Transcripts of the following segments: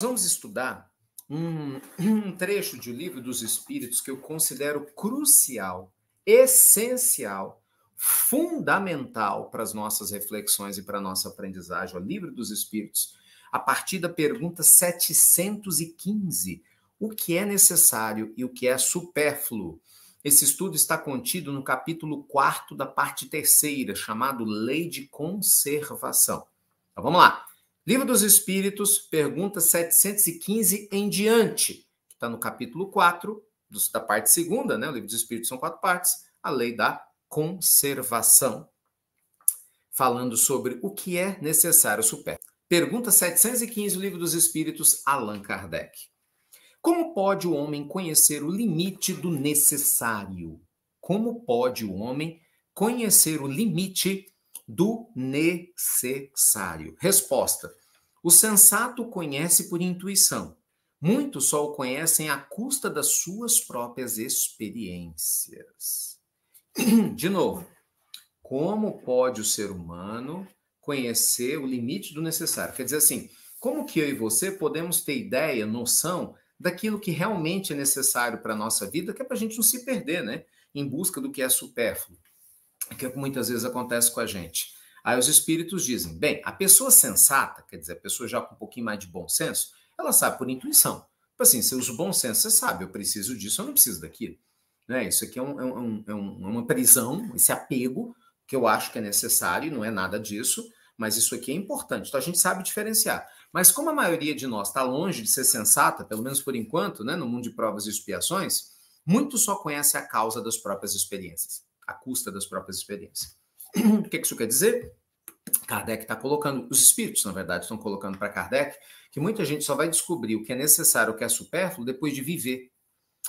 vamos estudar um, um, trecho de O Livro dos Espíritos que eu considero crucial, essencial, fundamental para as nossas reflexões e para a nossa aprendizagem. O Livro dos Espíritos, a partir da pergunta 715, o que é necessário e o que é supérfluo? Esse estudo está contido no capítulo 4 da parte terceira, chamado Lei de Conservação. Então, vamos lá. Livro dos Espíritos, pergunta 715 em diante, que está no capítulo 4, da parte segunda, né? O Livro dos Espíritos são quatro partes, a lei da conservação. Falando sobre o que é necessário superar. Pergunta 715, Livro dos Espíritos, Allan Kardec. Como pode o homem conhecer o limite do necessário? Como pode o homem conhecer o limite do necessário. Resposta: O sensato conhece por intuição. Muitos só o conhecem à custa das suas próprias experiências. De novo, como pode o ser humano conhecer o limite do necessário? Quer dizer assim, como que eu e você podemos ter ideia, noção daquilo que realmente é necessário para a nossa vida, que é para a gente não se perder, né? Em busca do que é supérfluo que é o que muitas vezes acontece com a gente. Aí os espíritos dizem: bem, a pessoa sensata, quer dizer, a pessoa já com um pouquinho mais de bom senso, ela sabe por intuição. Tipo assim, se eu uso bom senso, você sabe, eu preciso disso, eu não preciso daquilo. Né? Isso aqui é, é, é, um, é, um, é uma prisão, esse apego que eu acho que é necessário, não é nada disso, mas isso aqui é importante. Então a gente sabe diferenciar. Mas como a maioria de nós está longe de ser sensata, pelo menos por enquanto, né, no mundo de provas e expiações, muito só conhece a causa das próprias experiências à custa das próprias experiências. o que isso quer dizer? Kardec está colocando, os espíritos, na verdade, estão colocando para Kardec que muita gente só vai descobrir o que é necessário, o que é supérfluo, depois de viver.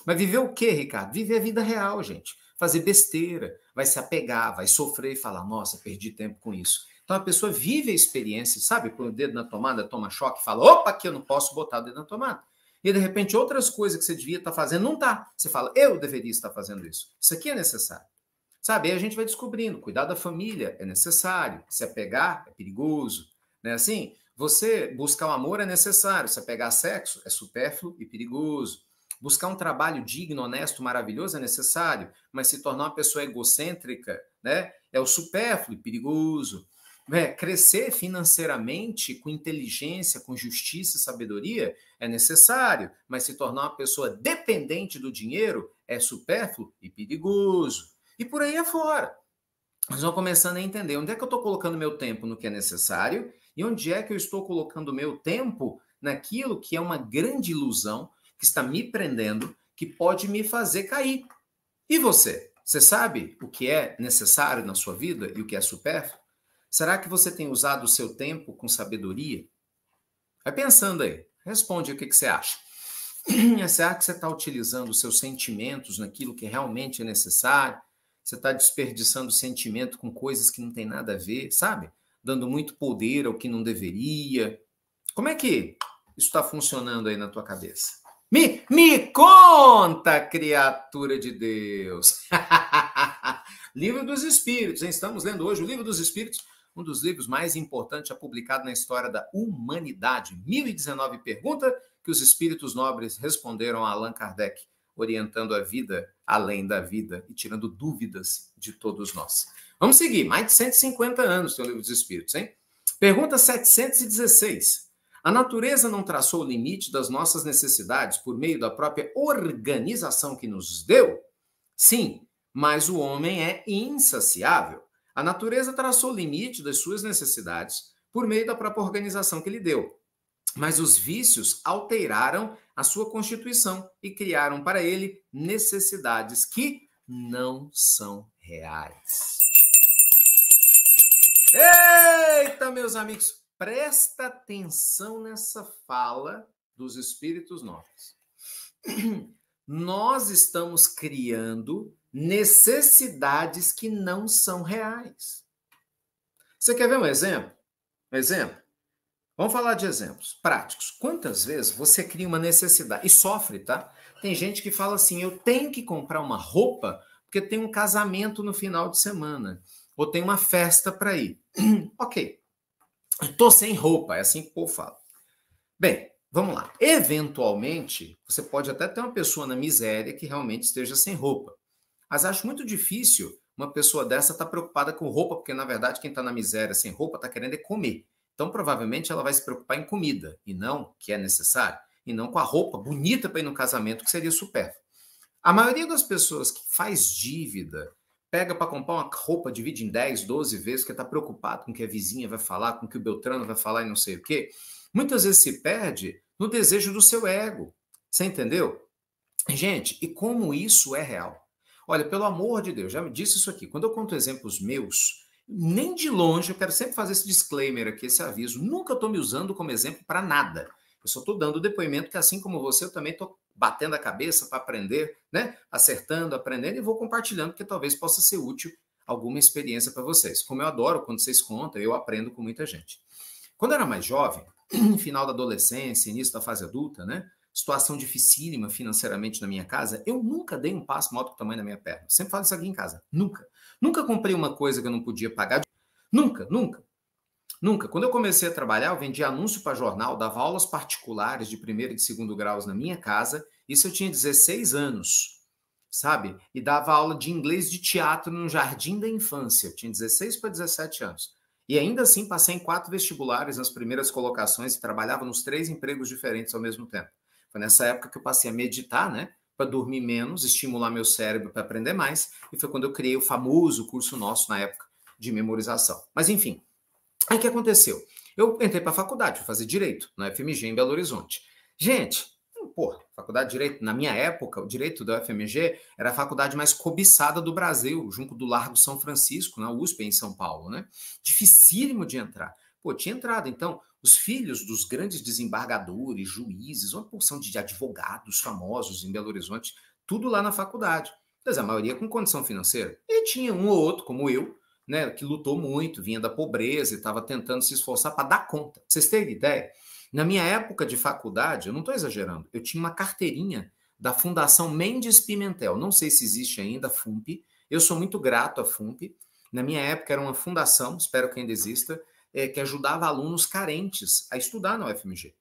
Mas viver o quê, Ricardo? Viver a vida real, gente. Fazer besteira, vai se apegar, vai sofrer e falar: nossa, perdi tempo com isso. Então a pessoa vive a experiência, sabe? Põe o dedo na tomada, toma choque, fala: opa, aqui eu não posso botar o dedo na tomada. E de repente outras coisas que você devia estar tá fazendo não está. Você fala: eu deveria estar fazendo isso. Isso aqui é necessário. Sabe? Aí a gente vai descobrindo. Cuidar da família é necessário. Se apegar é perigoso. Né? Assim, você buscar o um amor é necessário. Se apegar sexo é supérfluo e perigoso. Buscar um trabalho digno, honesto, maravilhoso é necessário. Mas se tornar uma pessoa egocêntrica né, é o supérfluo e perigoso. É, crescer financeiramente com inteligência, com justiça e sabedoria é necessário, mas se tornar uma pessoa dependente do dinheiro é supérfluo e perigoso. E por aí afora. Vocês vão começando a entender onde é que eu estou colocando meu tempo no que é necessário e onde é que eu estou colocando meu tempo naquilo que é uma grande ilusão que está me prendendo, que pode me fazer cair. E você? Você sabe o que é necessário na sua vida e o que é supérfluo? Será que você tem usado o seu tempo com sabedoria? Vai pensando aí. Responde o que, que você acha. É, será que você está utilizando os seus sentimentos naquilo que realmente é necessário? você está desperdiçando sentimento com coisas que não tem nada a ver, sabe? Dando muito poder ao que não deveria. Como é que isso está funcionando aí na tua cabeça? Me, me conta, criatura de Deus! Livro dos Espíritos, hein? Estamos lendo hoje o Livro dos Espíritos, um dos livros mais importantes já publicado na história da humanidade. 1019 perguntas que os espíritos nobres responderam a Allan Kardec orientando a vida além da vida e tirando dúvidas de todos nós. Vamos seguir, mais de 150 anos tem o Livro dos Espíritos, hein? Pergunta 716. A natureza não traçou o limite das nossas necessidades por meio da própria organização que nos deu? Sim, mas o homem é insaciável. A natureza traçou o limite das suas necessidades por meio da própria organização que lhe deu. Mas os vícios alteraram a sua constituição e criaram para ele necessidades que não são reais. Eita, meus amigos, presta atenção nessa fala dos espíritos nobres. Nós estamos criando necessidades que não são reais. Você quer ver um exemplo? Um exemplo? Vamos falar de exemplos práticos. Quantas vezes você cria uma necessidade e sofre, tá? Tem gente que fala assim: eu tenho que comprar uma roupa porque tem um casamento no final de semana ou tem uma festa para ir. ok. Tô sem roupa, é assim que o povo fala. Bem, vamos lá. Eventualmente, você pode até ter uma pessoa na miséria que realmente esteja sem roupa. Mas acho muito difícil uma pessoa dessa estar tá preocupada com roupa, porque na verdade quem está na miséria sem roupa está querendo é comer. Então, provavelmente, ela vai se preocupar em comida, e não, que é necessário, e não com a roupa bonita para ir no casamento, que seria super. A maioria das pessoas que faz dívida, pega para comprar uma roupa, divide em 10, 12 vezes, porque está preocupado com o que a vizinha vai falar, com o que o Beltrano vai falar e não sei o quê, muitas vezes se perde no desejo do seu ego. Você entendeu? Gente, e como isso é real? Olha, pelo amor de Deus, já me disse isso aqui. Quando eu conto exemplos meus, nem de longe, eu quero sempre fazer esse disclaimer aqui, esse aviso. Nunca estou me usando como exemplo para nada. Eu só estou dando depoimento que, assim como você, eu também estou batendo a cabeça para aprender, né? Acertando, aprendendo e vou compartilhando, porque talvez possa ser útil alguma experiência para vocês. Como eu adoro quando vocês contam, eu aprendo com muita gente. Quando eu era mais jovem, final da adolescência, início da fase adulta, né? Situação dificílima financeiramente na minha casa, eu nunca dei um passo maior do que o tamanho da minha perna. Sempre falo isso aqui em casa. Nunca. Nunca comprei uma coisa que eu não podia pagar. Nunca, nunca. Nunca. Quando eu comecei a trabalhar, eu vendia anúncio para jornal, dava aulas particulares de primeiro e de segundo graus na minha casa. Isso eu tinha 16 anos, sabe? E dava aula de inglês de teatro no jardim da infância. Eu tinha 16 para 17 anos. E ainda assim passei em quatro vestibulares nas primeiras colocações e trabalhava nos três empregos diferentes ao mesmo tempo. Foi nessa época que eu passei a meditar, né? para dormir menos, estimular meu cérebro para aprender mais, e foi quando eu criei o famoso curso nosso na época de memorização. Mas enfim, aí o que aconteceu? Eu entrei para a faculdade, fui fazer direito na FMG em Belo Horizonte. Gente, pô, faculdade de direito, na minha época, o direito da FMG era a faculdade mais cobiçada do Brasil, junto do Largo São Francisco, na USP em São Paulo, né? Dificílimo de entrar. Pô, tinha entrado, então, os filhos dos grandes desembargadores, juízes, uma porção de advogados famosos em Belo Horizonte, tudo lá na faculdade. Mas a maioria com condição financeira. E tinha um ou outro, como eu, né, que lutou muito, vinha da pobreza e estava tentando se esforçar para dar conta. vocês têm ideia? Na minha época de faculdade, eu não estou exagerando, eu tinha uma carteirinha da Fundação Mendes Pimentel. Não sei se existe ainda a FUMP. Eu sou muito grato à FUMP. Na minha época era uma fundação, espero que ainda exista, é, que ajudava alunos carentes a estudar na UFMG.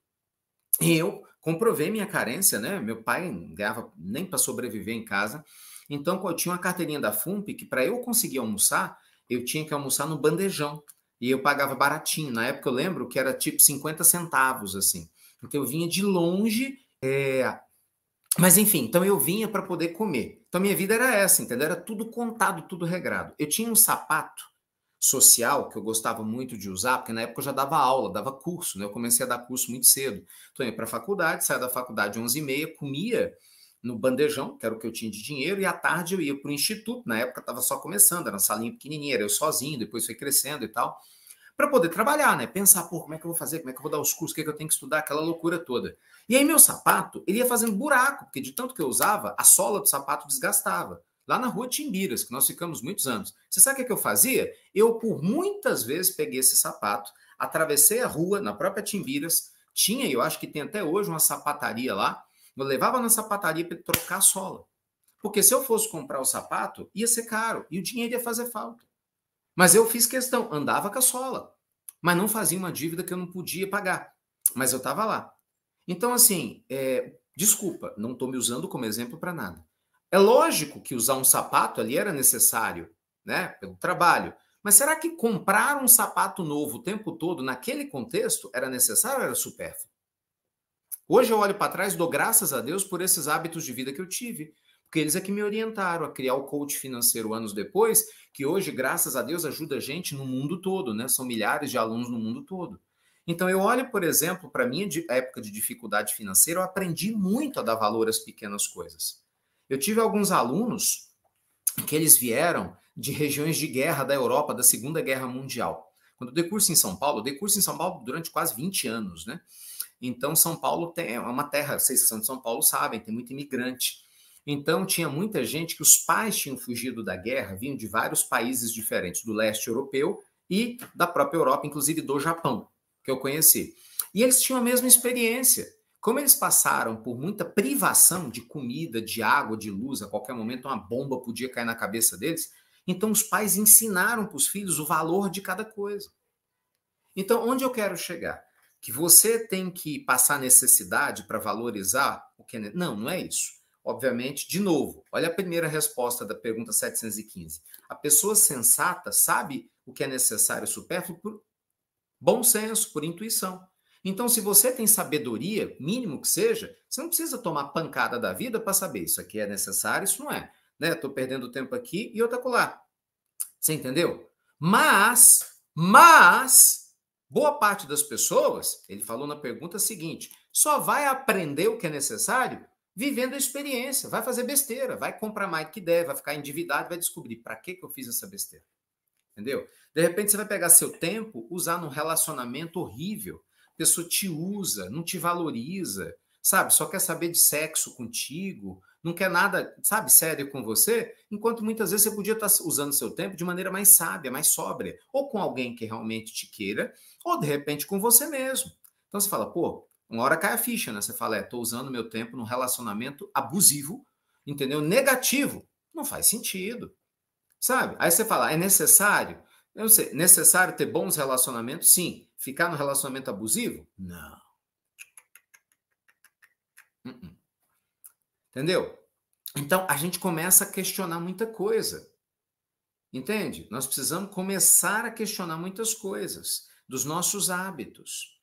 E eu comprovei minha carência, né? Meu pai não ganhava nem para sobreviver em casa. Então, eu tinha uma carteirinha da FUMP que, para eu conseguir almoçar, eu tinha que almoçar no bandejão. E eu pagava baratinho. Na época, eu lembro que era tipo 50 centavos, assim. Então, eu vinha de longe. É... Mas, enfim, então eu vinha para poder comer. Então, minha vida era essa, entendeu? Era tudo contado, tudo regrado. Eu tinha um sapato social, que eu gostava muito de usar, porque na época eu já dava aula, dava curso, né? Eu comecei a dar curso muito cedo. Então, eu ia para a faculdade, saía da faculdade 11 h meia comia no bandejão, que era o que eu tinha de dinheiro, e à tarde eu ia para o instituto, na época estava só começando, era uma salinha pequenininha, era eu sozinho, depois foi crescendo e tal, para poder trabalhar, né? Pensar, pô, como é que eu vou fazer, como é que eu vou dar os cursos, o que, é que eu tenho que estudar, aquela loucura toda. E aí meu sapato, ele ia fazendo buraco, porque de tanto que eu usava, a sola do sapato desgastava lá na rua Timbiras, que nós ficamos muitos anos. Você sabe o que, é que eu fazia? Eu, por muitas vezes, peguei esse sapato, atravessei a rua, na própria Timbiras, tinha, eu acho que tem até hoje, uma sapataria lá, eu levava na sapataria para trocar a sola. Porque se eu fosse comprar o sapato, ia ser caro e o dinheiro ia fazer falta. Mas eu fiz questão, andava com a sola, mas não fazia uma dívida que eu não podia pagar. Mas eu estava lá. Então, assim, é, desculpa, não estou me usando como exemplo para nada. É lógico que usar um sapato ali era necessário, né, pelo trabalho. Mas será que comprar um sapato novo o tempo todo, naquele contexto, era necessário ou era supérfluo? Hoje eu olho para trás e dou graças a Deus por esses hábitos de vida que eu tive, porque eles é que me orientaram a criar o coach financeiro anos depois, que hoje, graças a Deus, ajuda a gente no mundo todo, né? São milhares de alunos no mundo todo. Então, eu olho, por exemplo, para minha época de dificuldade financeira, eu aprendi muito a dar valor às pequenas coisas. Eu tive alguns alunos que eles vieram de regiões de guerra da Europa, da Segunda Guerra Mundial. Quando eu dei curso em São Paulo, eu dei curso em São Paulo durante quase 20 anos, né? Então, São Paulo tem, é uma terra, vocês que são de São Paulo sabem, tem muito imigrante. Então, tinha muita gente que os pais tinham fugido da guerra, vinham de vários países diferentes, do leste europeu e da própria Europa, inclusive do Japão, que eu conheci. E eles tinham a mesma experiência. Como eles passaram por muita privação de comida, de água, de luz, a qualquer momento uma bomba podia cair na cabeça deles, então os pais ensinaram para os filhos o valor de cada coisa. Então, onde eu quero chegar? Que você tem que passar necessidade para valorizar o que é. Não, não é isso. Obviamente, de novo, olha a primeira resposta da pergunta 715. A pessoa sensata sabe o que é necessário e supérfluo por bom senso, por intuição. Então, se você tem sabedoria, mínimo que seja, você não precisa tomar pancada da vida para saber isso aqui é necessário, isso não é. Né? perdendo tempo aqui e outra colar. Você entendeu? Mas, mas, boa parte das pessoas, ele falou na pergunta seguinte, só vai aprender o que é necessário vivendo a experiência, vai fazer besteira, vai comprar mais do que der, vai ficar endividado, vai descobrir para que, que eu fiz essa besteira. Entendeu? De repente você vai pegar seu tempo, usar num relacionamento horrível, pessoa te usa, não te valoriza, sabe? Só quer saber de sexo contigo, não quer nada, sabe, sério com você, enquanto muitas vezes você podia tá estar usando seu tempo de maneira mais sábia, mais sóbria, ou com alguém que realmente te queira, ou de repente com você mesmo. Então você fala, pô, uma hora cai a ficha, né? Você fala, é, tô usando meu tempo num relacionamento abusivo, entendeu? Negativo. Não faz sentido. Sabe? Aí você fala, é necessário? Eu sei, necessário ter bons relacionamentos? Sim. Ficar no relacionamento abusivo? Não. Uh -uh. Entendeu? Então, a gente começa a questionar muita coisa. Entende? Nós precisamos começar a questionar muitas coisas dos nossos hábitos.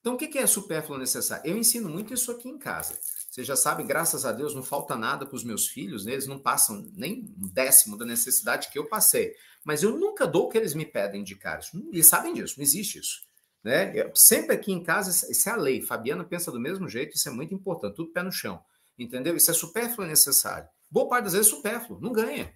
Então, o que é supérfluo necessário? Eu ensino muito isso aqui em casa. Você já sabe, graças a Deus, não falta nada para os meus filhos, né? eles não passam nem um décimo da necessidade que eu passei. Mas eu nunca dou o que eles me pedem de caras. Eles sabem disso, não existe isso. Né? Eu, sempre aqui em casa, isso é a lei. Fabiana pensa do mesmo jeito, isso é muito importante, tudo pé no chão. Entendeu? Isso é supérfluo necessário. Boa parte das vezes é supérfluo, não ganha.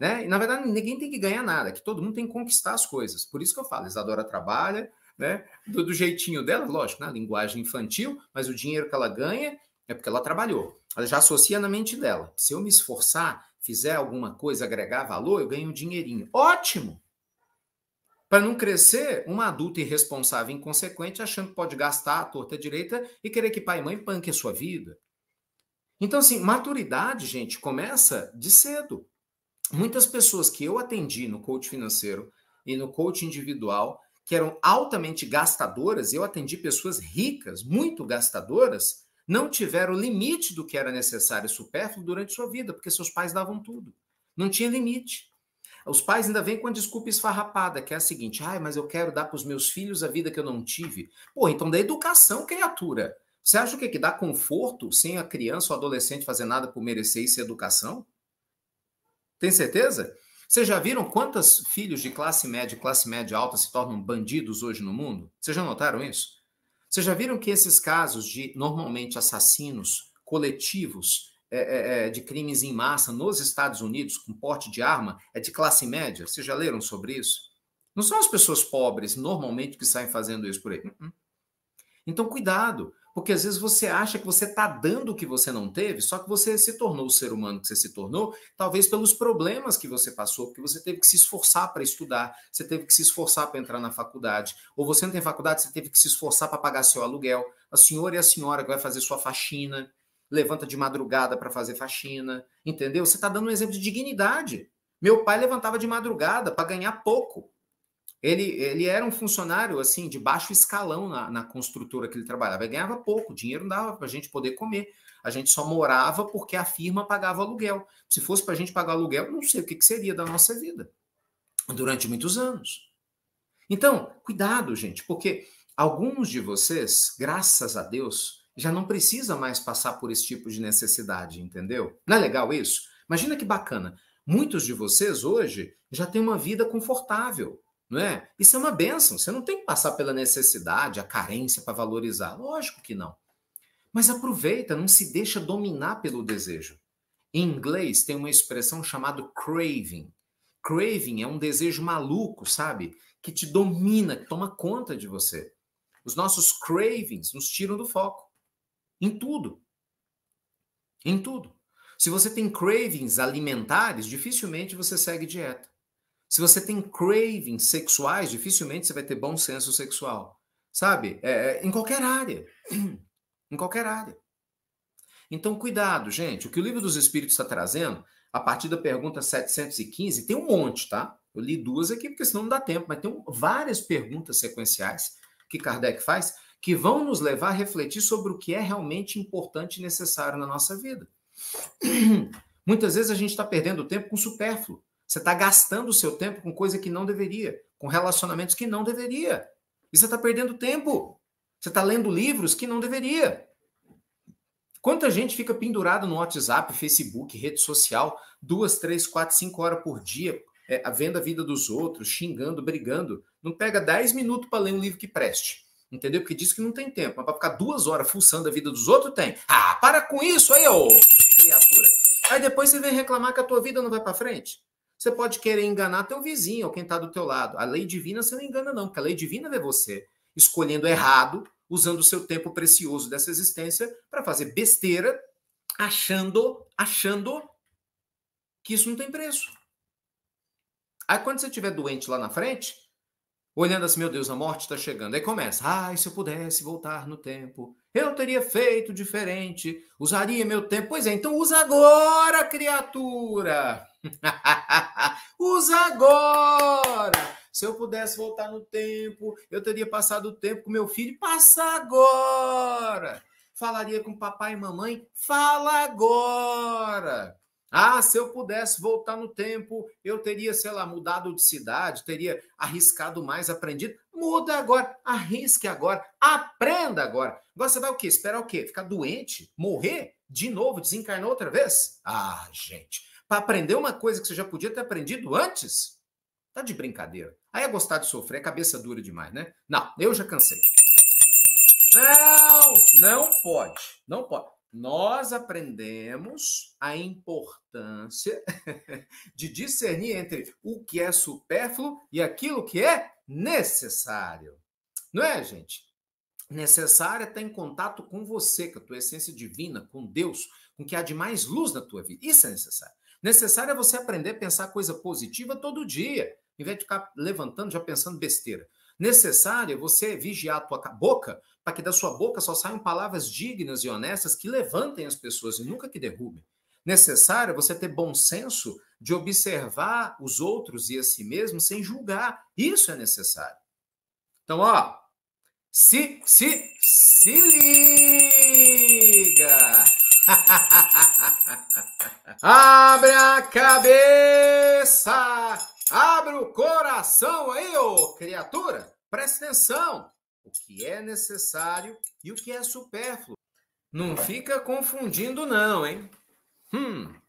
Né? E, na verdade, ninguém tem que ganhar nada, é que todo mundo tem que conquistar as coisas. Por isso que eu falo, eles adoram trabalhar né? Do, do, jeitinho dela, lógico, na linguagem infantil, mas o dinheiro que ela ganha é porque ela trabalhou. Ela já associa na mente dela. Se eu me esforçar, fizer alguma coisa, agregar valor, eu ganho um dinheirinho. Ótimo! Para não crescer uma adulta irresponsável e inconsequente, achando que pode gastar a torta direita e querer que pai e mãe panquem a sua vida. Então, assim, maturidade, gente, começa de cedo. Muitas pessoas que eu atendi no coach financeiro e no coach individual que eram altamente gastadoras, eu atendi pessoas ricas, muito gastadoras, não tiveram limite do que era necessário e supérfluo durante sua vida, porque seus pais davam tudo. Não tinha limite. Os pais ainda vêm com a desculpa esfarrapada, que é a seguinte: ai, ah, mas eu quero dar para os meus filhos a vida que eu não tive. Pô, então da educação, criatura. Você acha o que, que dá conforto sem a criança ou adolescente fazer nada por merecer isso educação? Tem certeza? Vocês já viram quantos filhos de classe média e classe média alta se tornam bandidos hoje no mundo? Vocês já notaram isso? Vocês já viram que esses casos de normalmente assassinos coletivos é, é, é, de crimes em massa nos Estados Unidos com porte de arma é de classe média? Vocês já leram sobre isso? Não são as pessoas pobres normalmente que saem fazendo isso por aí. Hum, hum. Então, cuidado. Porque às vezes você acha que você está dando o que você não teve, só que você se tornou o ser humano que você se tornou, talvez pelos problemas que você passou, porque você teve que se esforçar para estudar, você teve que se esforçar para entrar na faculdade, ou você não tem faculdade, você teve que se esforçar para pagar seu aluguel, a senhora e a senhora que vai fazer sua faxina, levanta de madrugada para fazer faxina, entendeu? Você está dando um exemplo de dignidade. Meu pai levantava de madrugada para ganhar pouco. Ele, ele era um funcionário assim de baixo escalão na, na construtora que ele trabalhava. Ele ganhava pouco, dinheiro não dava para a gente poder comer. A gente só morava porque a firma pagava aluguel. Se fosse para a gente pagar aluguel, não sei o que, que seria da nossa vida durante muitos anos. Então, cuidado, gente, porque alguns de vocês, graças a Deus, já não precisa mais passar por esse tipo de necessidade, entendeu? Não é legal isso? Imagina que bacana. Muitos de vocês hoje já têm uma vida confortável não é? Isso é uma benção. Você não tem que passar pela necessidade, a carência para valorizar. Lógico que não. Mas aproveita, não se deixa dominar pelo desejo. Em inglês tem uma expressão chamada craving. Craving é um desejo maluco, sabe? Que te domina, que toma conta de você. Os nossos cravings nos tiram do foco. Em tudo. Em tudo. Se você tem cravings alimentares, dificilmente você segue dieta. Se você tem cravings sexuais, dificilmente você vai ter bom senso sexual. Sabe? É, é em qualquer área. Em qualquer área. Então, cuidado, gente. O que o livro dos Espíritos está trazendo, a partir da pergunta 715, tem um monte, tá? Eu li duas aqui, porque senão não dá tempo, mas tem várias perguntas sequenciais que Kardec faz que vão nos levar a refletir sobre o que é realmente importante e necessário na nossa vida. Muitas vezes a gente está perdendo tempo com supérfluo. Você está gastando o seu tempo com coisa que não deveria, com relacionamentos que não deveria. E você está perdendo tempo. Você está lendo livros que não deveria. Quanta gente fica pendurada no WhatsApp, Facebook, rede social, duas, três, quatro, cinco horas por dia, é, vendo a vida dos outros, xingando, brigando. Não pega dez minutos para ler um livro que preste. Entendeu? Porque diz que não tem tempo, mas para ficar duas horas fuçando a vida dos outros, tem. Ah, para com isso aí, ô criatura. Aí depois você vem reclamar que a tua vida não vai para frente. Você pode querer enganar teu vizinho ou quem está do teu lado. A lei divina você não engana não, porque a lei divina vê você escolhendo errado, usando o seu tempo precioso dessa existência para fazer besteira, achando, achando que isso não tem preço. Aí quando você estiver doente lá na frente, olhando assim, meu Deus, a morte está chegando. Aí começa, ai, ah, se eu pudesse voltar no tempo, eu teria feito diferente, usaria meu tempo. Pois é, então usa agora, criatura! Usa agora! Se eu pudesse voltar no tempo, eu teria passado o tempo com meu filho. Passa agora! Falaria com papai e mamãe. Fala agora! Ah, se eu pudesse voltar no tempo, eu teria, sei lá, mudado de cidade, teria arriscado mais, aprendido. Muda agora, arrisque agora, aprenda agora. Agora você vai o quê? Esperar o quê? Ficar doente? Morrer? De novo? Desencarnar outra vez? Ah, gente para aprender uma coisa que você já podia ter aprendido antes? Tá de brincadeira. Aí é gostar de sofrer, a é cabeça dura demais, né? Não, eu já cansei. Não, não pode. Não pode. Nós aprendemos a importância de discernir entre o que é supérfluo e aquilo que é necessário. Não é, gente? Necessário é tá estar em contato com você, com a tua essência divina, com Deus, com o que há de mais luz na tua vida. Isso é necessário. Necessário é você aprender a pensar coisa positiva todo dia, em vez de ficar levantando já pensando besteira. Necessário é você vigiar a tua boca, para que da sua boca só saiam palavras dignas e honestas que levantem as pessoas e nunca que derrubem. Necessário é você ter bom senso de observar os outros e a si mesmo sem julgar. Isso é necessário. Então, ó, se, se, se liga! Abre a cabeça! Abre o coração aí, ô criatura! Presta atenção! O que é necessário e o que é supérfluo. Não fica confundindo, não, hein? Hum.